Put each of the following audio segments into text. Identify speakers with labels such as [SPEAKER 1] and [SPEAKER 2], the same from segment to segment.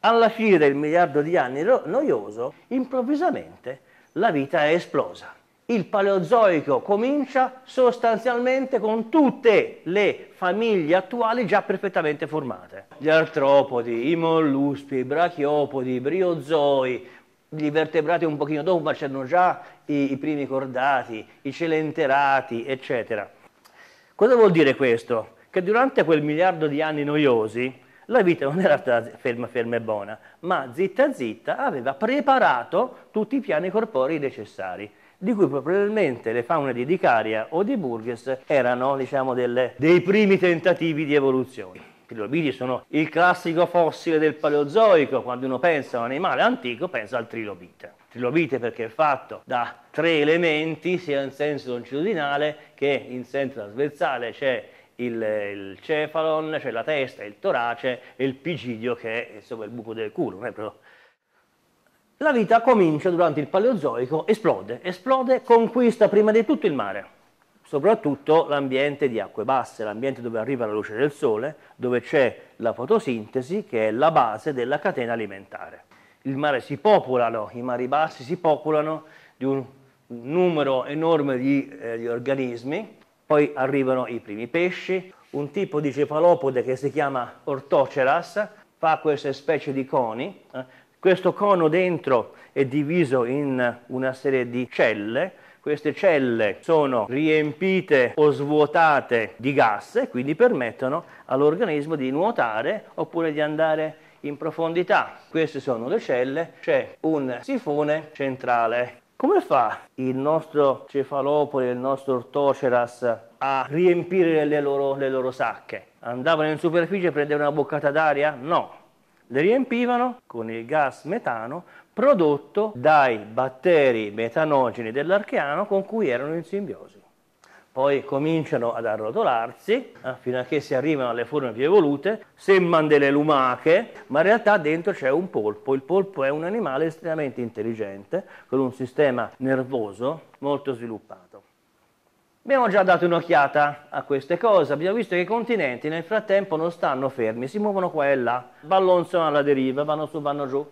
[SPEAKER 1] alla fine del miliardo di anni noioso, improvvisamente la vita è esplosa. Il Paleozoico comincia sostanzialmente con tutte le famiglie attuali già perfettamente formate. Gli artropodi, i molluschi, i brachiopodi, i briozoi, gli vertebrati un pochino dopo, ma c'erano già i, i primi cordati, i celenterati, eccetera. Cosa vuol dire questo? Che durante quel miliardo di anni noiosi la vita non era stata ferma, ferma e buona, ma zitta zitta aveva preparato tutti i piani corporei necessari, di cui probabilmente le faune di Dicaria o di Burgess erano diciamo, delle, dei primi tentativi di evoluzione. I trilobiti sono il classico fossile del Paleozoico, quando uno pensa a un animale antico pensa al trilobite. Trilobite perché è fatto da tre elementi, sia in senso longitudinale che in senso trasversale, cioè il, il cefalon, cioè la testa, il torace e il pigidio che è insomma, il buco del culo. La vita comincia durante il Paleozoico, esplode, esplode, conquista prima di tutto il mare, soprattutto l'ambiente di acque basse, l'ambiente dove arriva la luce del sole, dove c'è la fotosintesi che è la base della catena alimentare. Il mare si popolano, i mari bassi si popolano di un numero enorme di, eh, di organismi poi arrivano i primi pesci, un tipo di cefalopode che si chiama Ortoceras, fa queste specie di coni. Eh. Questo cono dentro è diviso in una serie di celle. Queste celle sono riempite o svuotate di gas e quindi permettono all'organismo di nuotare oppure di andare in profondità. Queste sono le celle, c'è un sifone centrale come fa il nostro cefalopoli, il nostro ortoceras a riempire le loro, le loro sacche? Andavano in superficie, a prendere una boccata d'aria? No, le riempivano con il gas metano prodotto dai batteri metanogeni dell'archeano con cui erano in simbiosi poi cominciano ad arrotolarsi eh, fino a che si arrivano alle forme più evolute, sembrano delle lumache, ma in realtà dentro c'è un polpo. Il polpo è un animale estremamente intelligente, con un sistema nervoso molto sviluppato. Abbiamo già dato un'occhiata a queste cose, abbiamo visto che i continenti nel frattempo non stanno fermi, si muovono qua e là, ballonzano alla deriva, vanno su, vanno giù.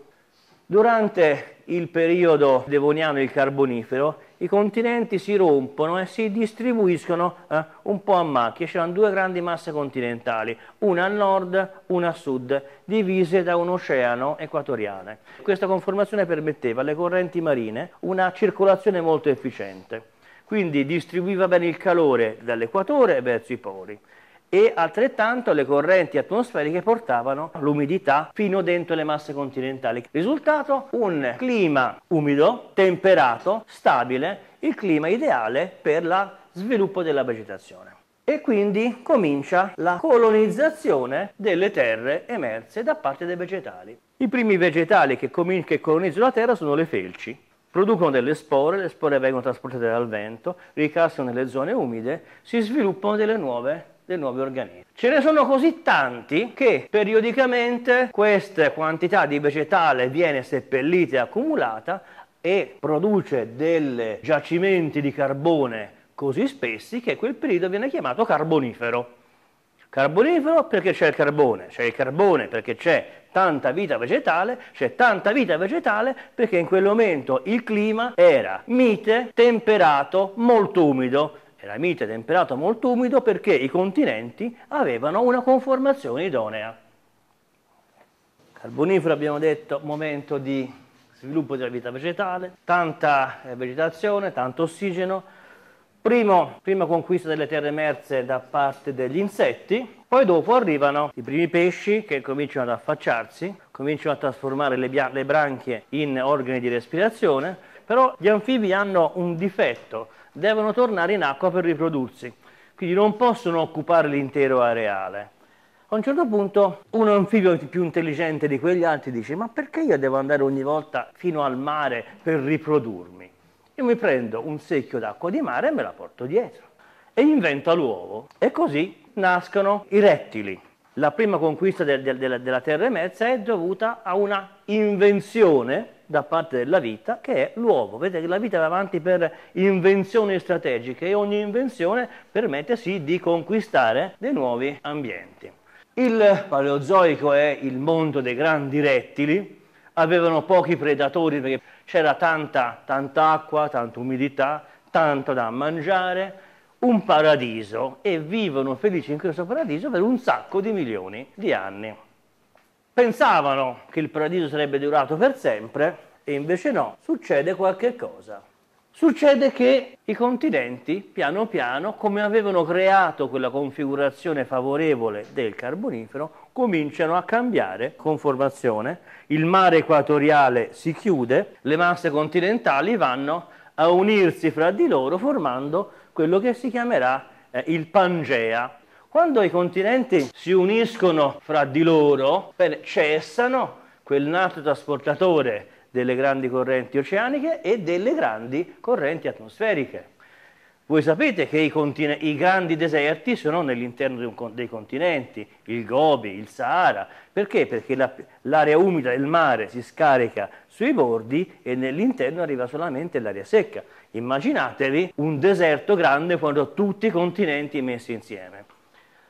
[SPEAKER 1] Durante il periodo devoniano e il carbonifero i continenti si rompono e si distribuiscono eh, un po' a macchie, c'erano due grandi masse continentali, una a nord, una a sud, divise da un oceano equatoriale. Questa conformazione permetteva alle correnti marine una circolazione molto efficiente, quindi distribuiva bene il calore dall'equatore verso i poli e altrettanto le correnti atmosferiche portavano l'umidità fino dentro le masse continentali. Risultato un clima umido, temperato, stabile, il clima ideale per lo sviluppo della vegetazione. E quindi comincia la colonizzazione delle terre emerse da parte dei vegetali. I primi vegetali che, che colonizzano la terra sono le felci, producono delle spore, le spore vengono trasportate dal vento, ricassano nelle zone umide, si sviluppano delle nuove dei nuovi organismi. Ce ne sono così tanti che periodicamente questa quantità di vegetale viene seppellita e accumulata e produce delle giacimenti di carbone così spessi che quel periodo viene chiamato carbonifero. Carbonifero perché c'è il carbone, c'è il carbone perché c'è tanta vita vegetale, c'è tanta vita vegetale perché in quel momento il clima era mite, temperato, molto umido, era mite, temperato, molto umido perché i continenti avevano una conformazione idonea. Carbonifero abbiamo detto momento di sviluppo della vita vegetale, tanta eh, vegetazione, tanto ossigeno, Primo, prima conquista delle terre emerse da parte degli insetti, poi dopo arrivano i primi pesci che cominciano ad affacciarsi, cominciano a trasformare le, le branchie in organi di respirazione, però gli anfibi hanno un difetto, devono tornare in acqua per riprodursi, quindi non possono occupare l'intero areale. A un certo punto un anfibio più intelligente di quegli altri dice ma perché io devo andare ogni volta fino al mare per riprodurmi? Io mi prendo un secchio d'acqua di mare e me la porto dietro e inventa l'uovo e così nascono i rettili. La prima conquista de de de della Terra Emersa è dovuta a una invenzione da parte della vita, che è l'uovo. Vedete che la vita va avanti per invenzioni strategiche e ogni invenzione permette sì di conquistare dei nuovi ambienti. Il Paleozoico è il mondo dei grandi rettili, avevano pochi predatori perché c'era tanta, tanta acqua, tanta umidità, tanto da mangiare, un paradiso e vivono felici in questo paradiso per un sacco di milioni di anni. Pensavano che il paradiso sarebbe durato per sempre e invece no, succede qualche cosa. Succede che i continenti, piano piano, come avevano creato quella configurazione favorevole del carbonifero, cominciano a cambiare conformazione, il mare equatoriale si chiude, le masse continentali vanno a unirsi fra di loro formando quello che si chiamerà eh, il Pangea, quando i continenti si uniscono fra di loro, bene, cessano quel nato trasportatore delle grandi correnti oceaniche e delle grandi correnti atmosferiche. Voi sapete che i, contine- i grandi deserti sono nell'interno con- dei continenti, il Gobi, il Sahara. Perché? Perché la- l'area umida del mare si scarica sui bordi e nell'interno arriva solamente l'aria secca. Immaginatevi un deserto grande quando tutti i continenti messi insieme.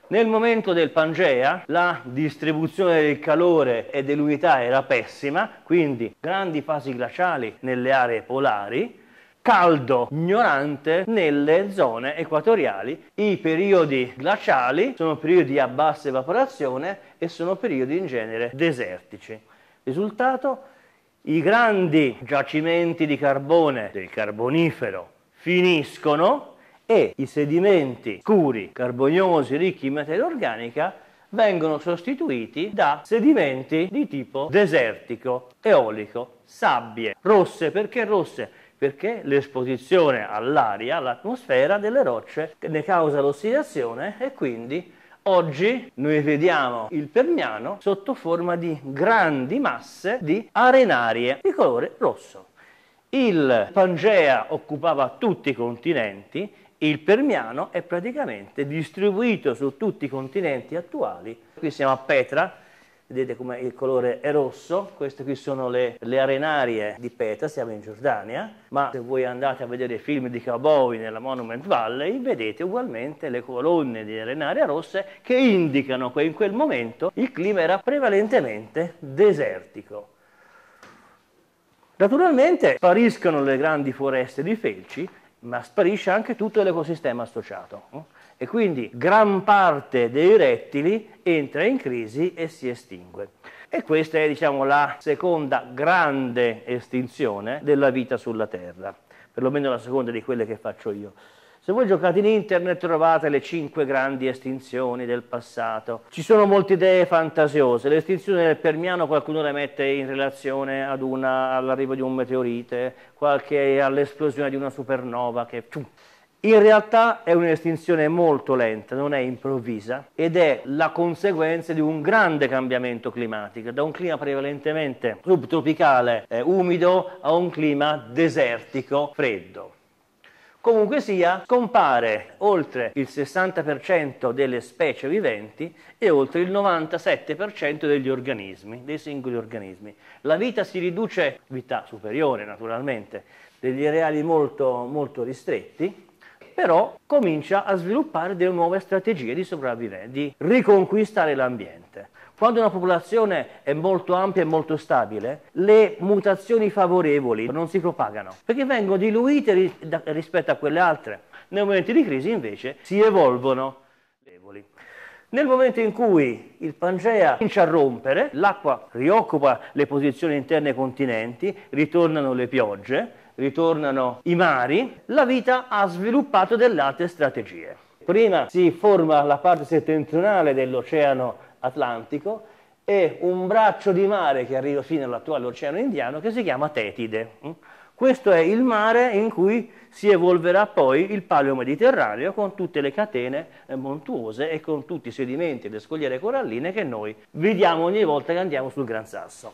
[SPEAKER 1] Nel momento del Pangea la distribuzione del calore e dell'umidità era pessima, quindi grandi fasi glaciali nelle aree polari, caldo ignorante nelle zone equatoriali. I periodi glaciali sono periodi a bassa evaporazione e sono periodi in genere desertici. Risultato? I grandi giacimenti di carbone del carbonifero finiscono e i sedimenti scuri, carboniosi, ricchi in materia organica vengono sostituiti da sedimenti di tipo desertico, eolico, sabbie, rosse. Perché rosse? Perché l'esposizione all'aria, all'atmosfera delle rocce ne causa l'ossidazione e quindi Oggi noi vediamo il Permiano sotto forma di grandi masse di arenarie di colore rosso. Il Pangea occupava tutti i continenti il permiano è praticamente distribuito su tutti i continenti attuali. Qui siamo a Petra, vedete come il colore è rosso, queste qui sono le, le, arenarie di Petra, siamo in Giordania, ma se voi andate a vedere i film di Cowboy nella Monument Valley vedete ugualmente le colonne di arenaria rosse che indicano che in quel momento il clima era prevalentemente desertico. Naturalmente spariscono le grandi foreste di felci ma sparisce anche tutto l'ecosistema associato. E quindi gran parte dei rettili entra in crisi e si estingue. E questa è diciamo, la seconda grande estinzione della vita sulla Terra, perlomeno la seconda di quelle che faccio io. Se voi giocate in internet trovate le cinque grandi estinzioni del passato. Ci sono molte idee fantasiose. L'estinzione del Permiano qualcuno le mette in relazione una, all'arrivo di un meteorite, qualche all'esplosione di una supernova che... In realtà è un'estinzione molto lenta, non è improvvisa ed è la conseguenza di un grande cambiamento climatico, da un clima prevalentemente subtropicale eh, umido a un clima desertico freddo. Comunque sia, compare oltre il 60% delle specie viventi e oltre il 97% degli organismi, dei singoli organismi. La vita si riduce, vita superiore naturalmente, degli areali molto, molto ristretti, però comincia a sviluppare delle nuove strategie di sopravvivenza, di riconquistare l'ambiente. Quando una popolazione è molto ampia e molto stabile, le mutazioni favorevoli non si propagano, perché vengono diluite rispetto a quelle altre. Nei momenti di crisi invece si evolvono deboli. Nel momento in cui il Pangea comincia a rompere, l'acqua rioccupa le posizioni interne ai continenti, ritornano le piogge, ritornano i mari, la vita ha sviluppato delle altre strategie. Prima si forma la parte settentrionale dell'oceano Atlantico e un braccio di mare che arriva fino all'attuale Oceano Indiano che si chiama Tetide. Mm? Questo è il mare in cui si evolverà poi il paleo mediterraneo con tutte le catene eh, montuose e con tutti i sedimenti e le scogliere coralline che noi vediamo ogni volta che andiamo sul Gran Sasso.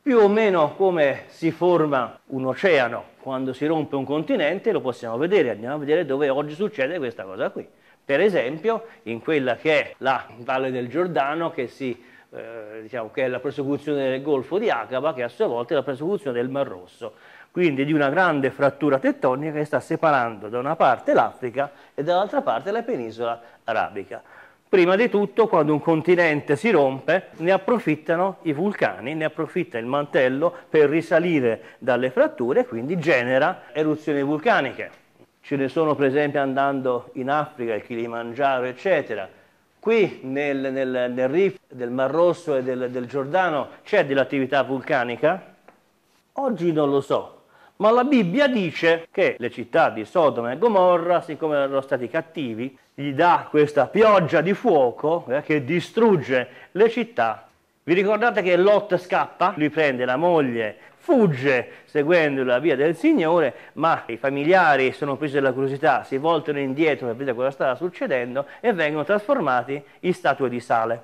[SPEAKER 1] Più o meno come si forma un oceano quando si rompe un continente lo possiamo vedere, andiamo a vedere dove oggi succede questa cosa qui. Per esempio in quella che è la Valle del Giordano che si eh, diciamo che è la prosecuzione del Golfo di Aqaba, che a sua volta è la prosecuzione del Mar Rosso, quindi di una grande frattura tettonica che sta separando da una parte l'Africa e dall'altra parte la penisola arabica. Prima di tutto, quando un continente si rompe, ne approfittano i vulcani, ne approfitta il mantello per risalire dalle fratture e quindi genera eruzioni vulcaniche ce ne sono per esempio andando in Africa, il Kilimangiaro, eccetera. Qui nel, nel, nel Rif del Mar Rosso e del, del Giordano c'è dell'attività vulcanica? Oggi non lo so, ma la Bibbia dice che le città di Sodoma e Gomorra, siccome erano stati cattivi, gli dà questa pioggia di fuoco eh, che distrugge le città. Vi ricordate che Lot scappa? Lui prende la moglie fugge seguendo la via del Signore, ma i familiari sono presi dalla curiosità, si voltano indietro per vedere cosa stava succedendo e vengono trasformati in statue di sale.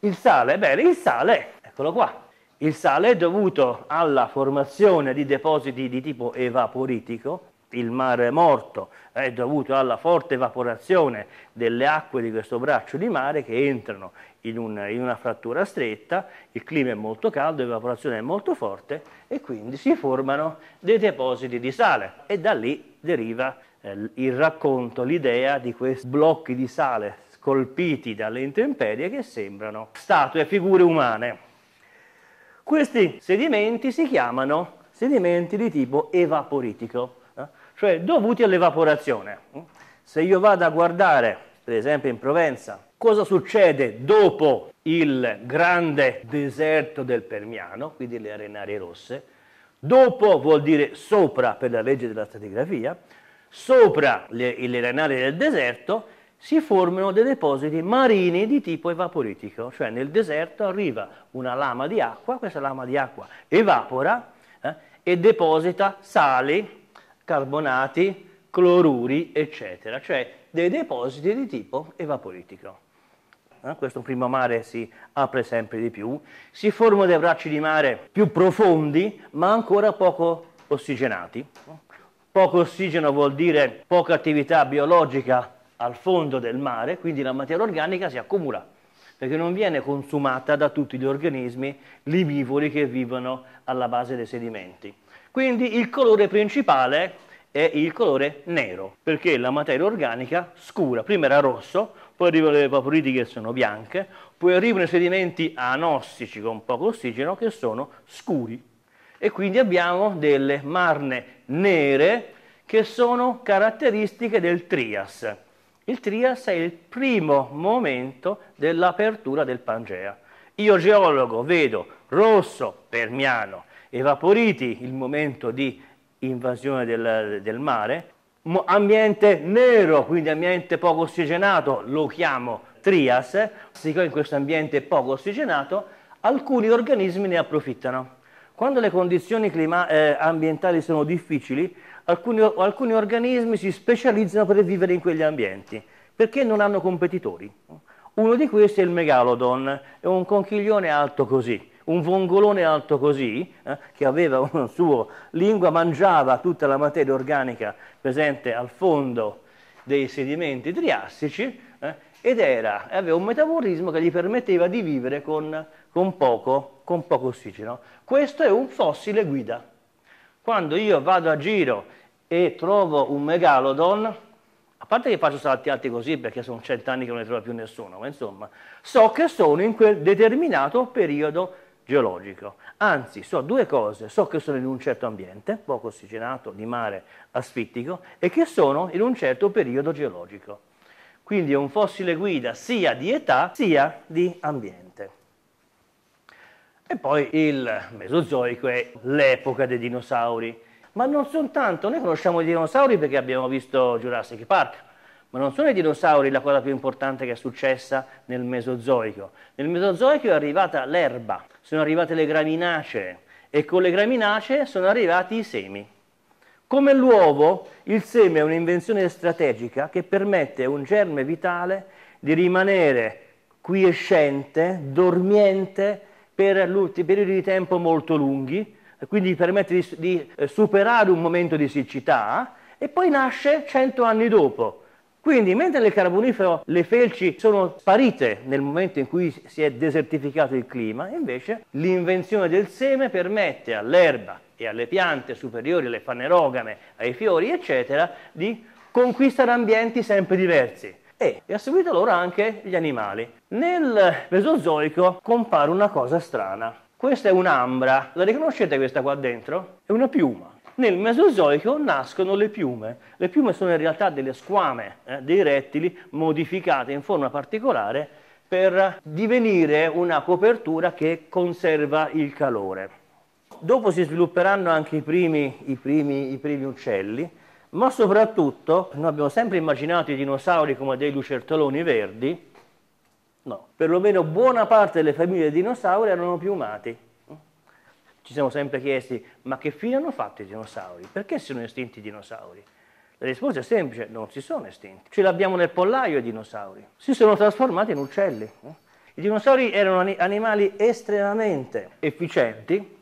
[SPEAKER 1] Il sale, bene, il sale, eccolo qua. Il sale è dovuto alla formazione di depositi di tipo evaporitico, il mare morto è dovuto alla forte evaporazione delle acque di questo braccio di mare che entrano in, un, in una frattura stretta, il clima è molto caldo, l'evaporazione è molto forte e quindi si formano dei depositi di sale e da lì deriva eh, il racconto, l'idea di questi blocchi di sale scolpiti dalle intemperie che sembrano statue, figure umane. Questi sedimenti si chiamano sedimenti di tipo evaporitico cioè dovuti all'evaporazione. Se io vado a guardare, per esempio in Provenza, cosa succede dopo il grande deserto del Permiano, quindi le arenarie rosse, dopo vuol dire sopra per la legge della stratigrafia, sopra le, le arenarie del deserto si formano dei depositi marini di tipo evaporitico, cioè nel deserto arriva una lama di acqua, questa lama di acqua evapora eh, e deposita sali carbonati, cloruri, eccetera, cioè dei depositi di tipo evaporitico. Eh, questo primo mare si apre sempre di più, si formano dei bracci di mare più profondi ma ancora poco ossigenati. Poco ossigeno vuol dire poca attività biologica al fondo del mare, quindi la materia organica si accumula perché non viene consumata da tutti gli organismi libivori che vivono alla base dei sedimenti. Quindi il colore principale è il colore nero, perché la materia organica scura, prima era rosso, poi arrivano le vaporiti che sono bianche, poi arrivano i sedimenti anossici con poco ossigeno che sono scuri. E quindi abbiamo delle marne nere che sono caratteristiche del Trias. Il Trias è il primo momento dell'apertura del Pangea. Io geologo vedo rosso permiano, evaporiti il momento di invasione del, del mare, ambiente nero, quindi ambiente poco ossigenato, lo chiamo trias, siccome in questo ambiente poco ossigenato, alcuni organismi ne approfittano. Quando le condizioni clima- eh, ambientali sono difficili, alcuni, alcuni, organismi si specializzano per vivere in quegli ambienti, perché non hanno competitori. Uno di questi è il megalodon, è un conchiglione alto così, un vongolone alto così, eh, che aveva una sua lingua, mangiava tutta la materia organica presente al fondo dei sedimenti triassici eh, ed era, aveva un metabolismo che gli permetteva di vivere con, con, poco, con poco ossigeno. Questo è un fossile guida. Quando io vado a giro e trovo un megalodon, a parte che faccio salti alti così perché sono cent'anni che non ne trova più nessuno, ma insomma, so che sono in quel determinato periodo geologico. Anzi, so due cose, so che sono in un certo ambiente, poco ossigenato, di mare asfittico, e che sono in un certo periodo geologico. Quindi è un fossile guida sia di età sia di ambiente. E poi il Mesozoico è l'epoca dei dinosauri. Ma non soltanto, noi conosciamo i dinosauri perché abbiamo visto Jurassic Park, ma non sono i dinosauri la cosa più importante che è successa nel Mesozoico. Nel Mesozoico è arrivata l'erba, sono arrivate le graminacee e con le graminacee sono arrivati i semi. Come l'uovo, il seme è un'invenzione strategica che permette a un germe vitale di rimanere quiescente, dormiente per periodi di tempo molto lunghi, quindi permette di, di eh, superare un momento di siccità e poi nasce cento anni dopo quindi, mentre nel Carbonifero le felci sono sparite nel momento in cui si è desertificato il clima, invece l'invenzione del seme permette all'erba e alle piante superiori, alle fanerogame, ai fiori, eccetera, di conquistare ambienti sempre diversi e ha seguito loro anche gli animali. Nel Mesozoico compare una cosa strana. Questa è un'ambra, la riconoscete questa qua dentro? È una piuma nel Mesozoico nascono le piume. Le piume sono in realtà delle squame eh, dei rettili modificate in forma particolare per divenire una copertura che conserva il calore. Dopo si svilupperanno anche i primi, i primi, i primi uccelli, ma soprattutto noi abbiamo sempre immaginato i dinosauri come dei lucertoloni verdi, no, perlomeno buona parte delle famiglie di dinosauri erano piumati ci siamo sempre chiesti ma che fine hanno fatto i dinosauri? Perché sono estinti i dinosauri? La risposta è semplice, non si sono estinti. Ce l'abbiamo nel pollaio i dinosauri, si sono trasformati in uccelli. I dinosauri erano animali estremamente efficienti,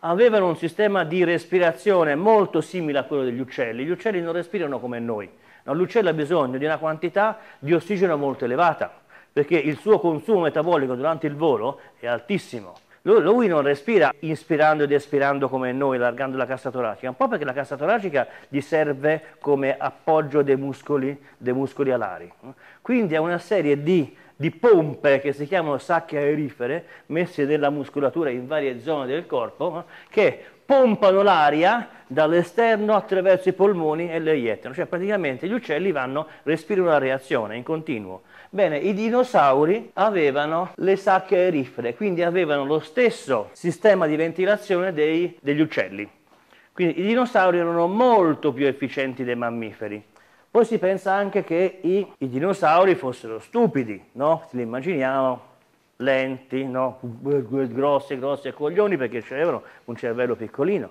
[SPEAKER 1] avevano un sistema di respirazione molto simile a quello degli uccelli. Gli uccelli non respirano come noi, no, l'uccello ha bisogno di una quantità di ossigeno molto elevata, perché il suo consumo metabolico durante il volo è altissimo lui non respira inspirando ed espirando come noi, allargando la cassa toracica, un po' perché la cassa toracica gli serve come appoggio dei muscoli, dei muscoli alari. Quindi è una serie di, di pompe che si chiamano sacche aerifere, messe nella muscolatura in varie zone del corpo, eh, che pompano l'aria dall'esterno attraverso i polmoni e le iettano. Cioè praticamente gli uccelli vanno, respirano la reazione in continuo Bene, i dinosauri avevano le sacche aerifere, quindi avevano lo stesso sistema di ventilazione dei, degli uccelli. Quindi i dinosauri erano molto più efficienti dei mammiferi. Poi si pensa anche che i, i dinosauri fossero stupidi, no? Se li immaginiamo lenti, no? grossi, grossi e coglioni perché avevano un cervello piccolino,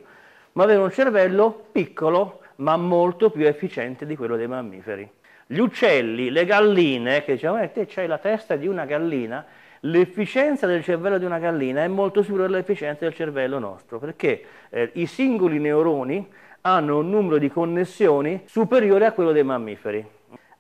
[SPEAKER 1] ma avevano un cervello piccolo ma molto più efficiente di quello dei mammiferi. Gli uccelli, le galline, che dicevano, eh, te c'hai la testa di una gallina, l'efficienza del cervello di una gallina è molto superiore all'efficienza del cervello nostro, perché eh, i singoli neuroni hanno un numero di connessioni superiore a quello dei mammiferi.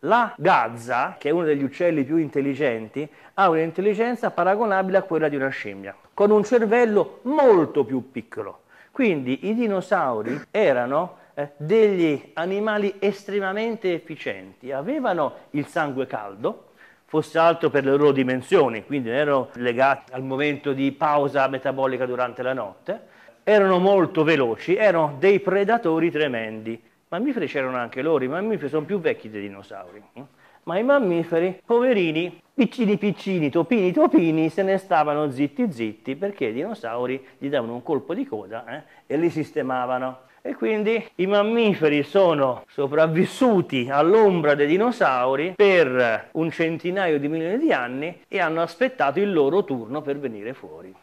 [SPEAKER 1] La gazza, che è uno degli uccelli più intelligenti, ha un'intelligenza paragonabile a quella di una scimmia, con un cervello molto più piccolo. Quindi i dinosauri erano degli animali estremamente efficienti, avevano il sangue caldo, fosse altro per le loro dimensioni, quindi non erano legati al momento di pausa metabolica durante la notte, erano molto veloci, erano dei predatori tremendi. Mammiferi c'erano anche loro, i mammiferi sono più vecchi dei dinosauri, mm? ma i mammiferi, poverini, piccini piccini, topini topini, se ne stavano zitti zitti perché i dinosauri gli davano un colpo di coda eh, e li sistemavano. E quindi i mammiferi sono sopravvissuti all'ombra dei dinosauri per un centinaio di milioni di anni e hanno aspettato il loro turno per venire fuori.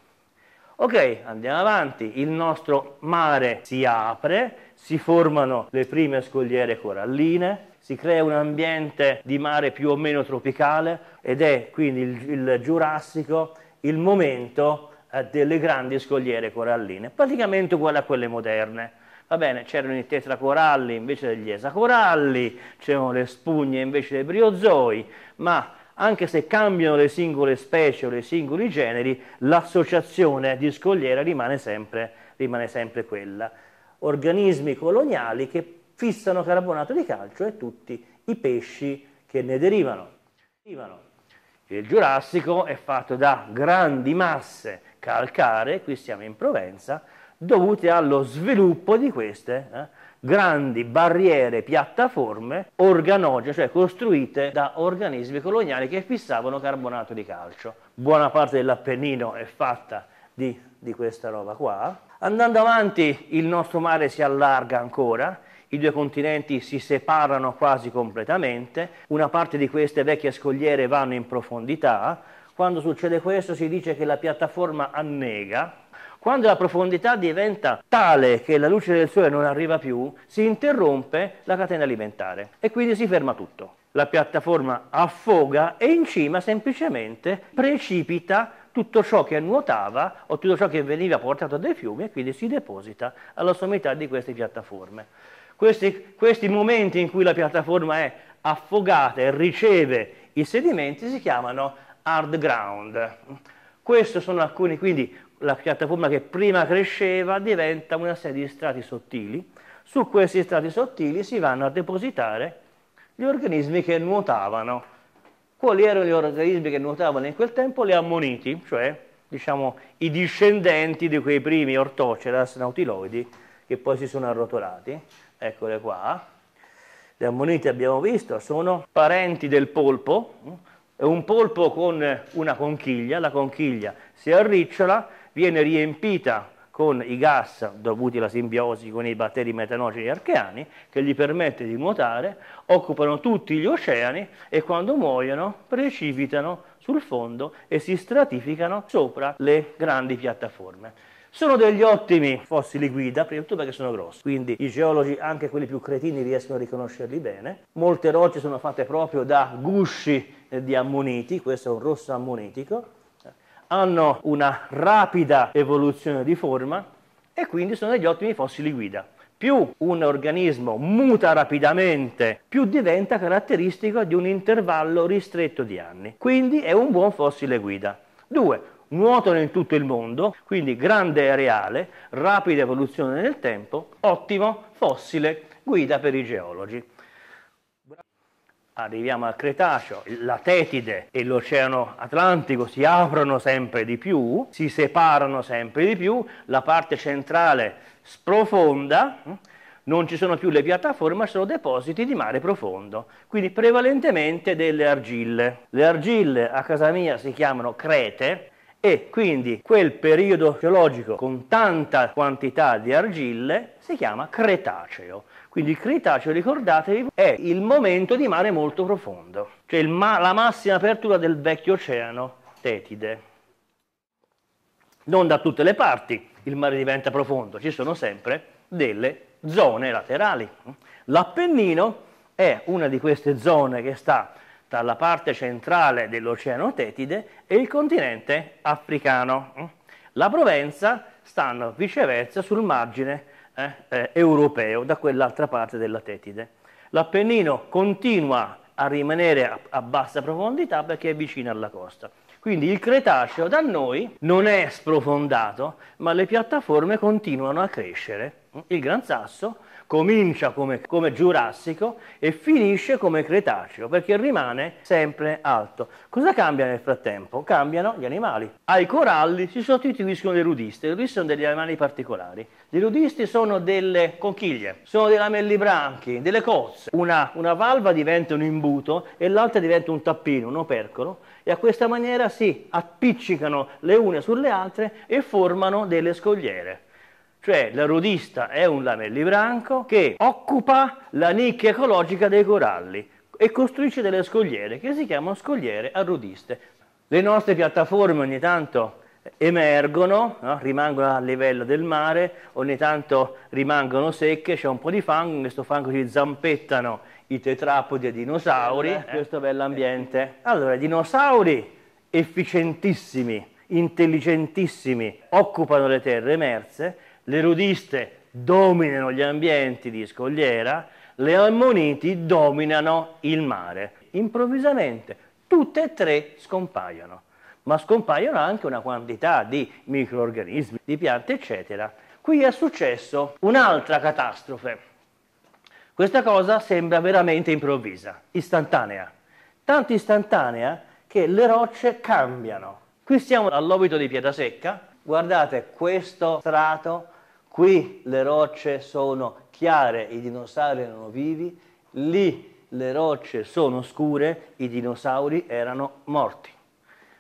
[SPEAKER 1] Ok, andiamo avanti, il nostro mare si apre, si formano le prime scogliere coralline, si crea un ambiente di mare più o meno tropicale ed è quindi il, il Giurassico il momento eh, delle grandi scogliere coralline, praticamente uguale a quelle moderne. Va bene, c'erano i tetracoralli invece degli esacoralli, c'erano le spugne invece dei briozoi, ma anche se cambiano le singole specie o i singoli generi, l'associazione di scogliera rimane sempre, rimane sempre quella. Organismi coloniali che fissano carbonato di calcio e tutti i pesci che ne derivano. Il Giurassico è fatto da grandi masse calcaree, qui siamo in Provenza, dovute allo sviluppo di queste eh, grandi barriere, piattaforme organoge, cioè costruite da organismi coloniali che fissavano carbonato di calcio. Buona parte dell'Appennino è fatta di, di questa roba qua. Andando avanti il nostro mare si allarga ancora, i due continenti si separano quasi completamente, una parte di queste vecchie scogliere vanno in profondità, quando succede questo si dice che la piattaforma annega, quando la profondità diventa tale che la luce del sole non arriva più, si interrompe la catena alimentare e quindi si ferma tutto. La piattaforma affoga e in cima semplicemente precipita tutto ciò che nuotava o tutto ciò che veniva portato dai fiumi e quindi si deposita alla sommità di queste piattaforme. Questi, questi momenti in cui la piattaforma è affogata e riceve i sedimenti si chiamano hard ground. Questi sono alcuni quindi la piattaforma che prima cresceva diventa una serie di strati sottili, su questi strati sottili si vanno a depositare gli organismi che nuotavano. Quali erano gli organismi che nuotavano in quel tempo? Gli ammoniti, cioè diciamo, i discendenti di quei primi ortoceras nautiloidi che poi si sono arrotolati. Eccole qua. Le ammoniti abbiamo visto, sono parenti del polpo, è un polpo con una conchiglia, la conchiglia si arricciola viene riempita con i gas dovuti alla simbiosi con i batteri metanogeni archeani, che gli permette di nuotare, occupano tutti gli oceani e quando muoiono precipitano sul fondo e si stratificano sopra le grandi piattaforme. Sono degli ottimi fossili guida, prima di tutto perché sono grossi, quindi i geologi, anche quelli più cretini, riescono a riconoscerli bene. Molte rocce sono fatte proprio da gusci eh, di ammoniti, questo è un rosso ammonitico, hanno una rapida evoluzione di forma e quindi sono degli ottimi fossili guida. Più un organismo muta rapidamente, più diventa caratteristico di un intervallo ristretto di anni. Quindi è un buon fossile guida. Due, Nuotano in tutto il mondo, quindi grande areale, rapida evoluzione nel tempo, ottimo fossile guida per i geologi arriviamo al Cretaceo, la Tetide e l'Oceano Atlantico si aprono sempre di più, si separano sempre di più, la parte centrale sprofonda, hm? non ci sono più le piattaforme, ma sono depositi di mare profondo, quindi prevalentemente delle argille. Le argille a casa mia si chiamano crete e quindi quel periodo geologico con tanta quantità di argille si chiama Cretaceo. Quindi il Cretaceo, ricordatevi, è il momento di mare molto profondo, cioè ma- la massima apertura del vecchio oceano Tetide. Non da tutte le parti il mare diventa profondo, ci sono sempre delle zone laterali. L'Appennino è una di queste zone che sta tra la parte centrale dell'oceano Tetide e il continente africano. La Provenza stanno viceversa sul margine eh, eh, europeo da quell'altra parte della Tetide. L'Appennino continua a rimanere a, a bassa profondità perché è vicino alla costa. Quindi il Cretaceo da noi non è sprofondato, ma le piattaforme continuano a crescere. Il Gran Sasso comincia come, come, giurassico e finisce come cretaceo, perché rimane sempre alto. Cosa cambia nel frattempo? Cambiano gli animali. Ai coralli si sostituiscono le rudiste, le rudiste sono degli animali particolari. Le rudiste sono delle conchiglie, sono dei lamelli branchi, delle cozze. Una, una valva diventa un imbuto e l'altra diventa un tappino, un opercolo, e a questa maniera si appiccicano le une sulle altre e formano delle scogliere cioè la rodista è un lamellibranco che occupa la nicchia ecologica dei coralli e costruisce delle scogliere che si chiamano scogliere a rodiste. Le nostre piattaforme ogni tanto emergono, no? rimangono a livello del mare, ogni tanto rimangono secche, c'è un po' di fango, in questo fango si zampettano i tetrapodi e i dinosauri, eh, questo bell'ambiente. Eh, eh. Allora, i dinosauri efficientissimi, intelligentissimi, occupano le terre emerse, le rudiste dominano gli ambienti di scogliera, le ammoniti dominano il mare. Improvvisamente tutte e tre scompaiono, ma scompaiono anche una quantità di microorganismi, di piante, eccetera. Qui è successo un'altra catastrofe. Questa cosa sembra veramente improvvisa, istantanea. Tanto istantanea che le rocce cambiano. Qui siamo all'obito di pietra secca. guardate questo strato Qui le rocce sono chiare, i dinosauri erano vivi, lì le rocce sono scure, i dinosauri erano morti.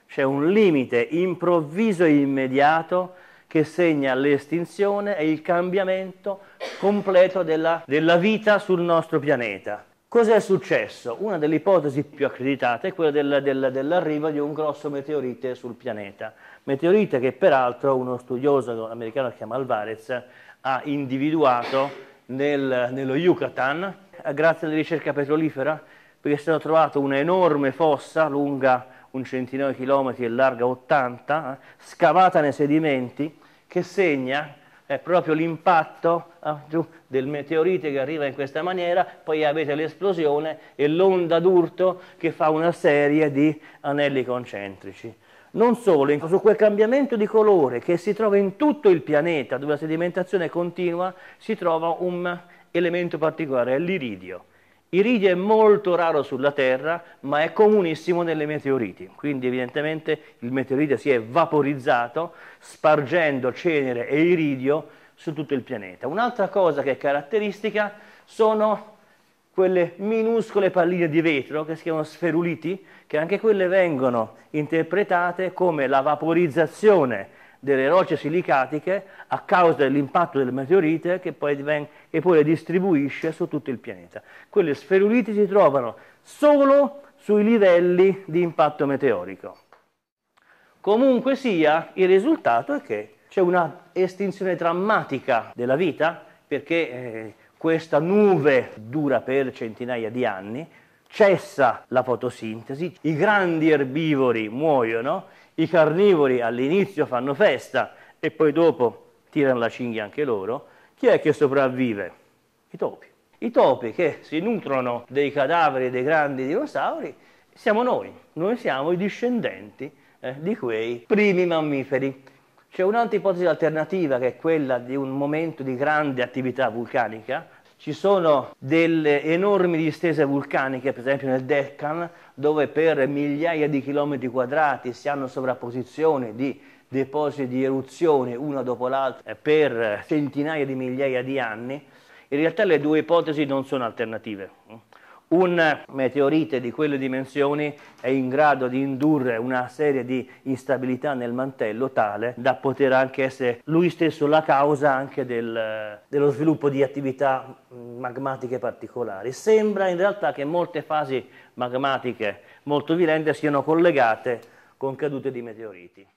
[SPEAKER 1] C'è un limite improvviso e immediato che segna l'estinzione e il cambiamento completo della, della vita sul nostro pianeta. Cos'è successo? Una delle ipotesi più accreditate è quella del, del, dell'arrivo di un grosso meteorite sul pianeta, meteorite che peraltro uno studioso americano che chiama Alvarez ha individuato nel, nello Yucatan grazie alla ricerca petrolifera perché si è trovato un'enorme fossa lunga un centinaio di chilometri e larga 80, scavata nei sedimenti, che segna è proprio l'impatto eh, del meteorite che arriva in questa maniera, poi avete l'esplosione e l'onda d'urto che fa una serie di anelli concentrici. Non solo, su quel cambiamento di colore che si trova in tutto il pianeta, dove la sedimentazione è continua, si trova un elemento particolare, l'iridio. Iride è molto raro sulla Terra, ma è comunissimo nelle meteoriti, quindi evidentemente il meteorite si è vaporizzato spargendo cenere e iridio su tutto il pianeta. Un'altra cosa che è caratteristica sono quelle minuscole palline di vetro che si chiamano sferuliti, che anche quelle vengono interpretate come la vaporizzazione delle rocce silicatiche a causa dell'impatto del meteorite che poi diventa e poi le distribuisce su tutto il pianeta. Quelle sferuliti si trovano solo sui livelli di impatto meteorico. Comunque sia, il risultato è che c'è una estinzione drammatica della vita perché eh, questa nuve dura per centinaia di anni, cessa la fotosintesi, i grandi erbivori muoiono, i carnivori all'inizio fanno festa e poi dopo tirano la cinghia anche loro, chi è che sopravvive? I topi. I topi che si nutrono dei cadaveri dei grandi dinosauri siamo noi, noi siamo i discendenti eh, di quei primi mammiferi. C'è un'altra ipotesi alternativa che è quella di un momento di grande attività vulcanica. Ci sono delle enormi distese vulcaniche, per esempio nel Deccan, dove per migliaia di chilometri quadrati si hanno sovrapposizioni di depositi di eruzione una dopo l'altra eh, per centinaia di migliaia di anni, in realtà le due ipotesi non sono alternative. Un meteorite di quelle dimensioni è in grado di indurre una serie di instabilità nel mantello tale da poter anche essere lui stesso la causa anche del, dello sviluppo di attività mm, magmatiche particolari. Sembra in realtà che molte fasi magmatiche molto violente siano collegate con cadute di meteoriti.